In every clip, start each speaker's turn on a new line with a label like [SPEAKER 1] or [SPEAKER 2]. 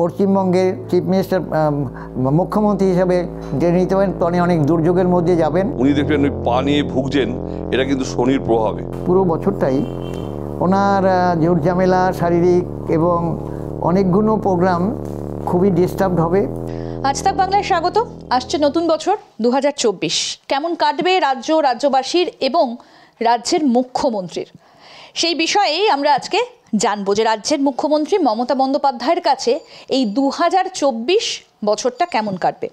[SPEAKER 1] পশ্চিমবঙ্গের chief minister মুখ্যমন্ত্রী হিসাবে জেনে নিতে পারেন তনে অনেক দুর্যোগের মধ্যে যাবেন
[SPEAKER 2] উনি দেখবেন ওই পা নিয়ে ভুগছেন এটা কিন্তু শনির প্রভাবে
[SPEAKER 1] পুরো বছরটাই ওনার জোর ঝামেলা শারীরিক এবং অনেকগুলো প্রোগ্রাম খুবই ডিস্টার্বড হবে
[SPEAKER 3] আজ তাক বাংলায় স্বাগত আসছে নতুন বছর দু কেমন কাটবে রাজ্য রাজ্যবাসীর এবং রাজ্যের মুখ্যমন্ত্রীর সেই বিষয়েই আমরা আজকে জানবো যে রাজ্যের মুখ্যমন্ত্রী মমতা বন্দ্যোপাধ্যায়ের কাছে এই দু বছরটা কেমন কাটবে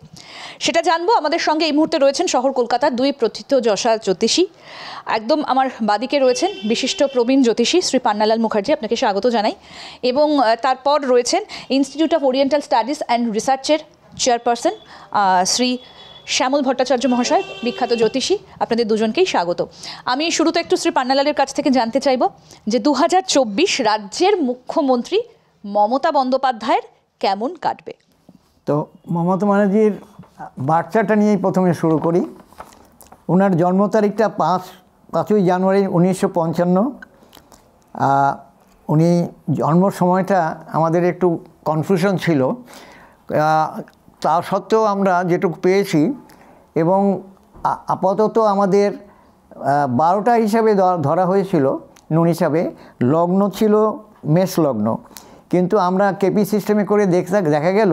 [SPEAKER 3] সেটা জানবো আমাদের সঙ্গে এই মুহূর্তে রয়েছেন শহর কলকাতা দুই প্রথিত যশা জ্যোতিষী একদম আমার বাদিকে রয়েছেন বিশিষ্ট প্রবীণ জ্যোতিষী শ্রী পান্নালাল মুখার্জি আপনাকে স্বাগত জানাই এবং তারপর রয়েছেন institute of oriental studies and রিসার্চের চেয়ারপারসন শ্রী শ্যামল ভট্টাচার্য মহাশয় বিখ্যাত জ্যোতিষী আপনাদের দুজনকেই স্বাগত আমি শুরুতে একটু শ্রী পান্নালালের কাছ থেকে জানতে চাইব যে দু রাজ্যের মুখ্যমন্ত্রী মমতা বন্দ্যোপাধ্যায়ের কেমন কাটবে
[SPEAKER 1] তো মমতা ব্যানার্জির বার্তাটা নিয়েই প্রথমে শুরু করি ওনার জন্ম তারিখটা পাঁচ পাঁচই জানুয়ারি উনিশশো পঞ্চান্ন উনি জন্ম সময়টা আমাদের একটু কনফিউশন ছিল তা সত্ত্বেও আমরা যেটুকু পেয়েছি এবং আপাতত আমাদের বারোটা হিসাবে ধরা হয়েছিল নুন হিসাবে লগ্ন ছিল মেষ লগ্ন কিন্তু আমরা কেপি সিস্টেমে করে দেখা দেখা গেল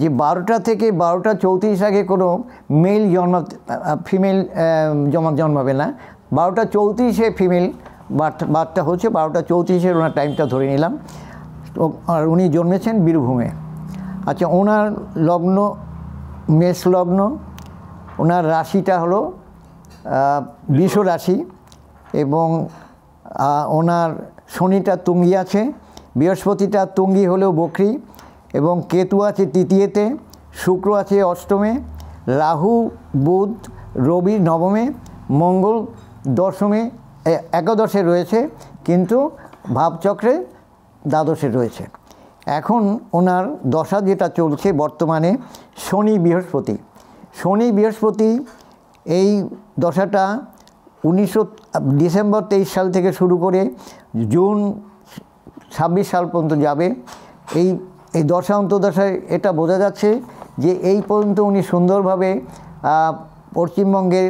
[SPEAKER 1] যে বারোটা থেকে বারোটা চৌত্রিশ আগে কোনো মেল জন্ম ফিমেল জমা জন্মাবে না বারোটা চৌত্রিশে ফিমেল বার্তা হচ্ছে বারোটা চৌত্রিশের ওনার টাইমটা ধরে নিলাম আর উনি জন্মেছেন বীরভূমে আচ্ছা ওনার লগ্ন মেষ লগ্ন ওনার রাশিটা হলো বিষ রাশি এবং ওনার শনিটা তুঙ্গি আছে বৃহস্পতিটা তুঙ্গি হলেও বকরি এবং কেতু আছে তৃতীয়তে শুক্র আছে অষ্টমে রাহু বুধ রবি নবমে মঙ্গল দশমে একাদশে রয়েছে কিন্তু ভাবচক্রে দ্বাদশে রয়েছে এখন ওনার দশা যেটা চলছে বর্তমানে শনি বৃহস্পতি শনি বৃহস্পতি এই দশাটা উনিশশো ডিসেম্বর তেইশ সাল থেকে শুরু করে জুন ছাব্বিশ সাল পর্যন্ত যাবে এই এই দশা অন্তর্দশায় এটা বোঝা যাচ্ছে যে এই পর্যন্ত উনি সুন্দরভাবে পশ্চিমবঙ্গের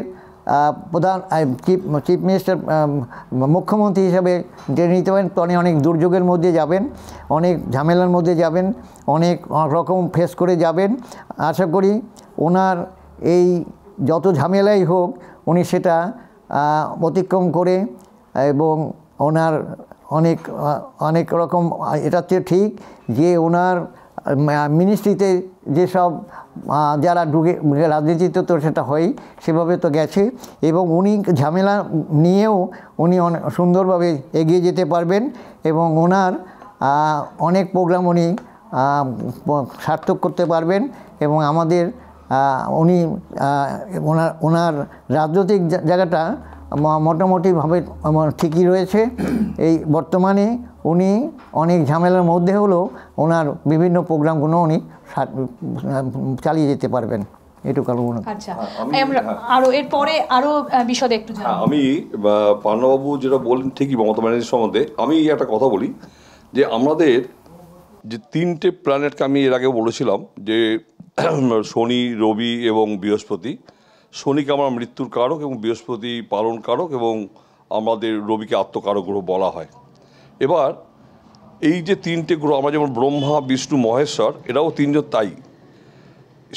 [SPEAKER 1] প্রধান চিফ চিফ মিনিস্টার মুখ্যমন্ত্রী হিসাবে জেনে নিতে পারেন অনেক অনেক দুর্যোগের মধ্যে যাবেন অনেক ঝামেলার মধ্যে যাবেন অনেক রকম ফেস করে যাবেন আশা করি ওনার এই যত ঝামেলাই হোক উনি সেটা অতিক্রম করে এবং ওনার অনেক অনেক রকম এটা ঠিক যে ওনার মিনিস্ট্রিতে যেসব যারা ঢুকে রাজনীতিতে তো সেটা হয়ই সেভাবে তো গেছে এবং উনি ঝামেলা নিয়েও উনি অনেক সুন্দরভাবে এগিয়ে যেতে পারবেন এবং ওনার অনেক প্রোগ্রাম উনি সার্থক করতে পারবেন এবং আমাদের উনি ওনার ওনার রাজনৈতিক জায়গাটা মোটামুটিভাবে ঠিকই রয়েছে এই বর্তমানে উনি অনেক ঝামেলার মধ্যে হলেও ওনার বিভিন্ন প্রোগ্রামগুলো উনি চালিয়ে যেতে পারবেন
[SPEAKER 3] আচ্ছা হ্যাঁ। আরো এরপরে আরো হ্যাঁ,
[SPEAKER 2] আমি পান্নাবাবু যেটা বললেন ঠিকই মমতা ব্যানার্জির সম্বন্ধে আমি একটা কথা বলি যে আমাদের যে তিনটে প্ল্যানেটকে আমি এর আগে বলেছিলাম যে শনি রবি এবং বৃহস্পতি শনিকে আমরা মৃত্যুর কারক এবং বৃহস্পতি পালন কারক এবং আমাদের রবিকে আত্মকারক গ্রহ বলা হয় এবার এই যে তিনটে গ্রহ আমরা যেমন ব্রহ্মা বিষ্ণু মহেশ্বর এরাও তিনজন তাই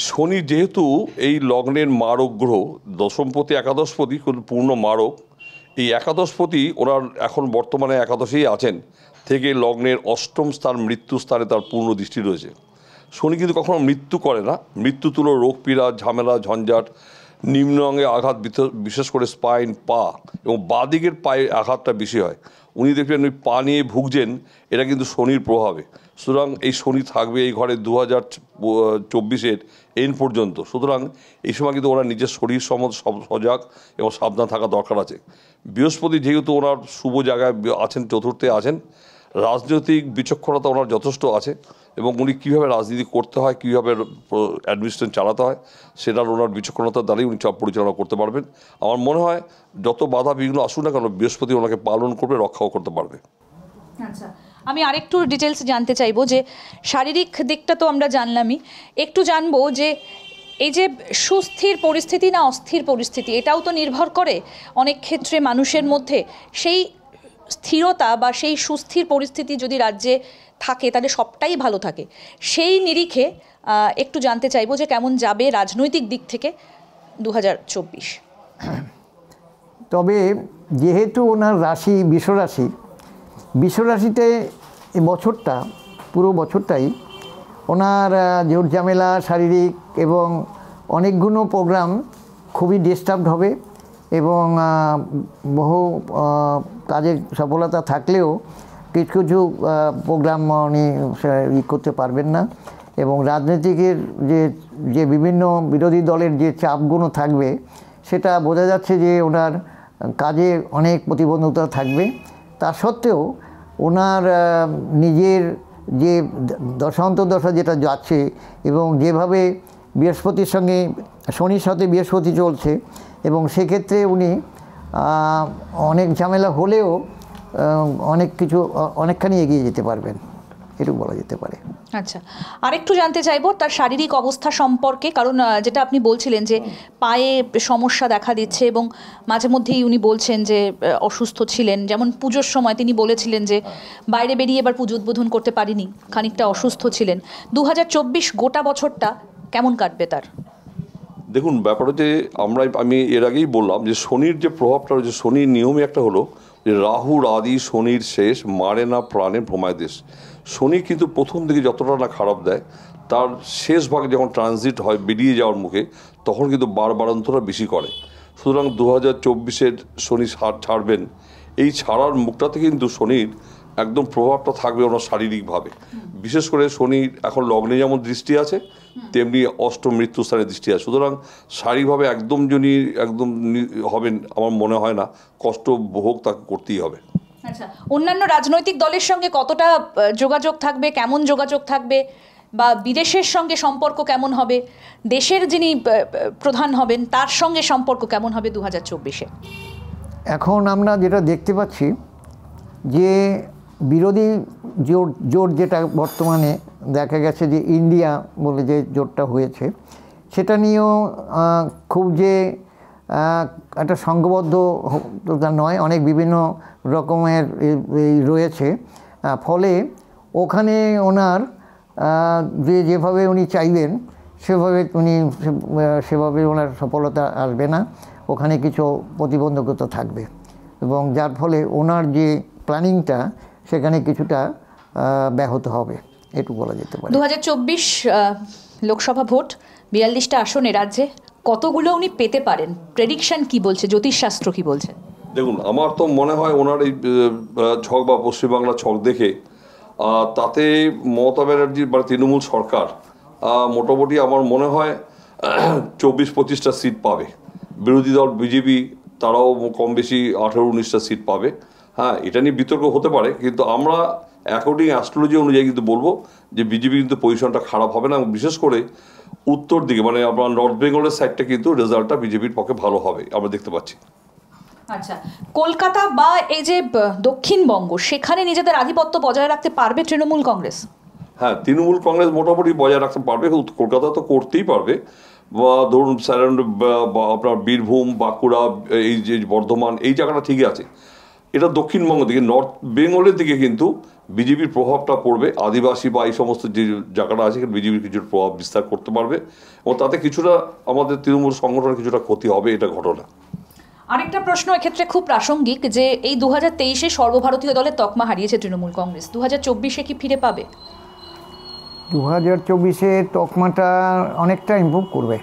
[SPEAKER 2] শনি যেহেতু এই লগ্নের মারক গ্রহ দশমপতি একাদশপতি পূর্ণ মারক এই একাদশপতি ওনার এখন বর্তমানে একাদশেই আছেন থেকে লগ্নের অষ্টম স্থান মৃত্যু স্থানে তার পূর্ণ দৃষ্টি রয়েছে শনি কিন্তু কখনো মৃত্যু করে না মৃত্যু তুলো রোগ পীড়া ঝামেলা ঝঞ্ঝাট নিম্ন অঙ্গে আঘাত বিশেষ করে স্পাইন পা এবং দিকের পায়ে আঘাতটা বেশি হয় উনি দেখবেন ওই পা নিয়ে ভুগছেন এটা কিন্তু শনির প্রভাবে সুতরাং এই শনি থাকবে এই ঘরে দু হাজার চব্বিশের এন পর্যন্ত সুতরাং এই সময় কিন্তু ওনার নিজের শরীর সম সজাগ এবং সাবধান থাকা দরকার আছে বৃহস্পতি যেহেতু ওনার শুভ জায়গায় আছেন চতুর্থে আছেন রাজনৈতিক বিচক্ষণতা ওনার যথেষ্ট আছে এবং উনি কীভাবে রাজনীতি করতে হয় কীভাবে অ্যাডমিনিস্ট্রেশন চালাতে হয় সেটার ওনার বিচক্ষণতার দ্বারাই উনি চাপ পরিচালনা করতে পারবেন আমার মনে হয় যত বাধা বিঘ্ন আসুক না কেন বৃহস্পতি ওনাকে পালন করবে রক্ষাও করতে পারবে
[SPEAKER 3] আচ্ছা আমি আরেকটু ডিটেলস জানতে চাইবো যে শারীরিক দিকটা তো আমরা জানলামই একটু জানবো যে এই যে সুস্থির পরিস্থিতি না অস্থির পরিস্থিতি এটাও তো নির্ভর করে অনেক ক্ষেত্রে মানুষের মধ্যে সেই স্থিরতা বা সেই সুস্থির পরিস্থিতি যদি রাজ্যে থাকে তাহলে সবটাই ভালো থাকে সেই নিরিখে একটু জানতে চাইব যে কেমন যাবে রাজনৈতিক দিক থেকে দু
[SPEAKER 1] তবে যেহেতু ওনার রাশি বিশ্বরাশি বিশ্বরাশিতে বছরটা পুরো বছরটাই ওনার জোর ঝামেলা শারীরিক এবং অনেকগুলো প্রোগ্রাম খুবই ডিস্টার্বড হবে এবং বহু কাজের সফলতা থাকলেও কিছু কিছু প্রোগ্রাম উনি ই করতে পারবেন না এবং রাজনীতিকের যে যে বিভিন্ন বিরোধী দলের যে চাপগুলো থাকবে সেটা বোঝা যাচ্ছে যে ওনার কাজে অনেক প্রতিবন্ধকতা থাকবে তা সত্ত্বেও ওনার নিজের যে দশান্ত দশা যেটা যাচ্ছে এবং যেভাবে বৃহস্পতির সঙ্গে শনির সাথে বৃহস্পতি চলছে এবং সেক্ষেত্রে উনি অনেক ঝামেলা হলেও অনেক কিছু অনেকখানি এগিয়ে যেতে পারবেন এটুকু বলা যেতে পারে
[SPEAKER 3] আচ্ছা আরেকটু জানতে চাইবো তার শারীরিক অবস্থা সম্পর্কে কারণ যেটা আপনি বলছিলেন যে পায়ে সমস্যা দেখা দিচ্ছে এবং মাঝে মধ্যেই উনি বলছেন যে অসুস্থ ছিলেন যেমন পুজোর সময় তিনি বলেছিলেন যে বাইরে বেরিয়ে এবার পুজো উদ্বোধন করতে পারিনি খানিকটা অসুস্থ ছিলেন দু গোটা বছরটা কেমন কাটবে তার
[SPEAKER 2] দেখুন ব্যাপার হচ্ছে আমরা আমি এর আগেই বললাম যে শনির যে প্রভাবটা রয়েছে শনির নিয়মে একটা হলো যে রাহু আদি শনির শেষ মারে না প্রাণে ভ্রমায় দেশ শনি কিন্তু প্রথম দিকে যতটা না খারাপ দেয় তার শেষ ভাগে যখন ট্রানজিট হয় বেরিয়ে যাওয়ার মুখে তখন কিন্তু বারবারান্তরা বেশি করে সুতরাং দু হাজার চব্বিশের শনি ছাড়বেন এই ছাড়ার মুখটাতে কিন্তু শনির একদম প্রভাবটা থাকবে ওনার শারীরিকভাবে বিশেষ করে শনির এখন লগ্নে যেমন দৃষ্টি আছে তেমনি মৃত্যু স্থানে দৃষ্টি আছে সুতরাং শারীরিকভাবে একদম যিনি একদম হবেন আমার মনে হয় না কষ্ট ভোগ তাকে করতেই হবে
[SPEAKER 3] আচ্ছা অন্যান্য রাজনৈতিক দলের সঙ্গে কতটা যোগাযোগ থাকবে কেমন যোগাযোগ থাকবে বা বিদেশের সঙ্গে সম্পর্ক কেমন হবে দেশের যিনি প্রধান হবেন তার সঙ্গে সম্পর্ক কেমন হবে দু হাজার চব্বিশে
[SPEAKER 1] এখন আমরা যেটা দেখতে পাচ্ছি যে বিরোধী জোট জোট যেটা বর্তমানে দেখা গেছে যে ইন্ডিয়া বলে যে জোটটা হয়েছে সেটা নিয়েও খুব যে একটা সংঘবদ্ধ নয় অনেক বিভিন্ন রকমের রয়েছে ফলে ওখানে ওনার যে যেভাবে উনি চাইবেন সেভাবে উনি সেভাবে ওনার সফলতা আসবে না ওখানে কিছু প্রতিবন্ধকতা থাকবে এবং যার ফলে ওনার যে প্ল্যানিংটা সেখানে কিছুটা ব্যাহত হবে এটু বলা যেতে পারে দু
[SPEAKER 3] লোকসভা ভোট বিয়াল্লিশটা আসনে রাজ্যে কতগুলো উনি পেতে পারেন প্রেডিকশন কি বলছে জ্যোতিষশাস্ত্র কি বলছে
[SPEAKER 2] দেখুন আমার তো মনে হয় ওনার এই ছক বা পশ্চিমবাংলা ছক দেখে তাতে মমতা ব্যানার্জির বা তৃণমূল সরকার মোটামুটি আমার মনে হয় চব্বিশ পঁচিশটা সিট পাবে বিরোধী দল বিজেপি তারাও কম বেশি আঠেরো উনিশটা সিট পাবে হ্যাঁ এটা নিয়ে বিতর্ক হতে পারে কিন্তু আমরা অ্যাকর্ডিং অ্যাস্ট্রোলজি অনুযায়ী কিন্তু বলবো যে বিজেপি কিন্তু পজিশনটা খারাপ হবে না বিশেষ করে উত্তর দিকে মানে আপনার নর্থ বেঙ্গলের সাইডটা কিন্তু রেজাল্টটা বিজেপির পক্ষে ভালো হবে আমরা দেখতে পাচ্ছি
[SPEAKER 3] আচ্ছা কলকাতা বা এই যে দক্ষিণবঙ্গ সেখানে নিজেদের আধিপত্য বজায় রাখতে পারবে তৃণমূল কংগ্রেস
[SPEAKER 2] হ্যাঁ তৃণমূল কংগ্রেস মোটামুটি বজায় রাখতে পারবে কলকাতা তো করতেই পারবে বা ধরুন স্যারেন্ড আপনার বীরভূম বাঁকুড়া এই যে বর্ধমান এই জায়গাটা ঠিকই আছে এটা দক্ষিণবঙ্গ দিকে নর্থ বেঙ্গলের দিকে কিন্তু বিজেপির প্রভাবটা পড়বে আদিবাসী বা এই সমস্ত যে জায়গাটা আছে সেখানে বিজেপির কিছুটা প্রভাব বিস্তার করতে পারবে এবং তাতে কিছুটা আমাদের তৃণমূল সংগঠনের কিছুটা ক্ষতি হবে এটা ঘটনা
[SPEAKER 3] আরেকটা প্রশ্ন এক্ষেত্রে খুব প্রাসঙ্গিক যে এই দু হাজার তেইশে সর্বভারতীয় দলের তকমা হারিয়েছে তৃণমূল কংগ্রেস দু হাজার চব্বিশে কি ফিরে পাবে
[SPEAKER 2] দু হাজার
[SPEAKER 1] চব্বিশে তকমাটা অনেকটা ইম্প্রুভ করবে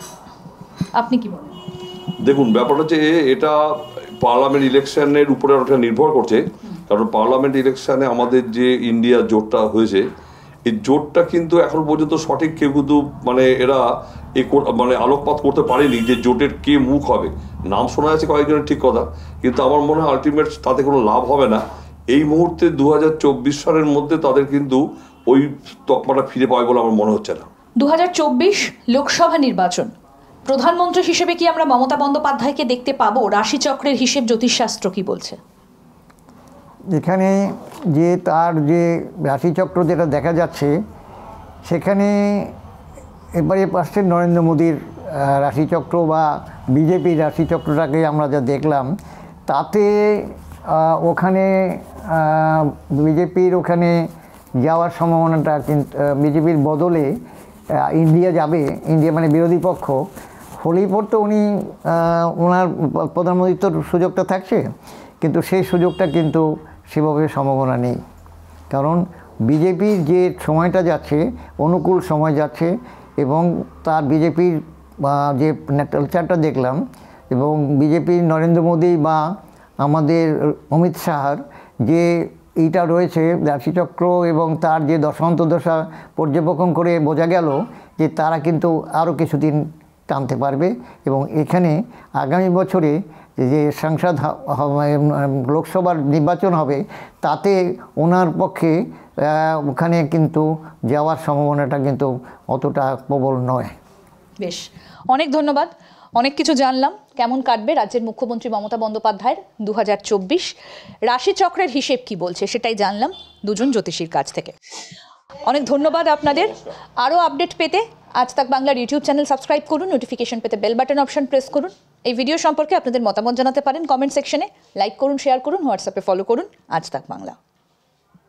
[SPEAKER 3] আপনি কি বলেন
[SPEAKER 2] দেখুন ব্যাপারটা হচ্ছে এটা পার্লামেন্ট ইলেকশনের উপরে অনেকটা নির্ভর করছে কারণ পার্লামেন্ট ইলেকশানে আমাদের যে ইন্ডিয়া জোটটা হয়েছে এই জোটটা কিন্তু এখন পর্যন্ত সঠিক কেউ কিন্তু মানে এরা এ মানে আলোকপাত করতে পারেনি যে জোটের কে মুখ হবে নাম শোনা যাচ্ছে কয়েকজনের ঠিক কথা কিন্তু আমার মনে হয় আলটিমেট তাতে কোনো লাভ হবে না এই মুহূর্তে দু সালের মধ্যে তাদের কিন্তু ওই তকমাটা ফিরে পাবে বলে আমার মনে হচ্ছে না
[SPEAKER 3] দু লোকসভা নির্বাচন প্রধানমন্ত্রী হিসেবে কি আমরা মমতা বন্দ্যোপাধ্যায়কে দেখতে পাবো রাশিচক্রের হিসেব জ্যোতিষশাস্ত্র কি বলছে
[SPEAKER 1] এখানে যে তার যে রাশিচক্র যেটা দেখা যাচ্ছে সেখানে এবারে পাশে নরেন্দ্র মোদীর রাশিচক্র বা বিজেপির রাশিচক্রটাকে আমরা যা দেখলাম তাতে ওখানে বিজেপির ওখানে যাওয়ার সম্ভাবনাটা কিন্তু বিজেপির বদলে ইন্ডিয়া যাবে ইন্ডিয়া মানে বিরোধী পক্ষ হলেই পর তো উনি ওনার প্রধানমন্ত্রীর সুযোগটা থাকছে কিন্তু সেই সুযোগটা কিন্তু সেভাবে সম্ভাবনা নেই কারণ বিজেপির যে সময়টা যাচ্ছে অনুকূল সময় যাচ্ছে এবং তার বিজেপির যে কালচারটা দেখলাম এবং বিজেপির নরেন্দ্র মোদী বা আমাদের অমিত শাহার যে এইটা রয়েছে রাশিচক্র এবং তার যে দশা পর্যবেক্ষণ করে বোঝা গেল যে তারা কিন্তু আরও কিছুদিন টানতে পারবে এবং এখানে আগামী বছরে যে সংসদ লোকসভার নির্বাচন হবে তাতে ওনার পক্ষে ওখানে কিন্তু যাওয়ার সম্ভাবনাটা কিন্তু অতটা প্রবল নয়
[SPEAKER 3] বেশ অনেক ধন্যবাদ অনেক কিছু জানলাম কেমন কাটবে রাজ্যের মুখ্যমন্ত্রী মমতা বন্দ্যোপাধ্যায়ের দু হাজার চব্বিশ রাশিচক্রের হিসেব কি বলছে সেটাই জানলাম দুজন জ্যোতিষীর কাছ থেকে অনেক ধন্যবাদ আপনাদের আরও আপডেট পেতে আজ তাক বাংলার ইউটিউব চ্যানেল সাবস্ক্রাইব করুন নোটিফিকেশন পেতে বেল বাটন অপশন প্রেস করুন এই ভিডিও সম্পর্কে আপনাদের মতামত জানাতে পারেন কমেন্ট সেকশনে লাইক করুন শেয়ার করুন হোয়াটসঅ্যাপে ফলো করুন আজ তাক বাংলা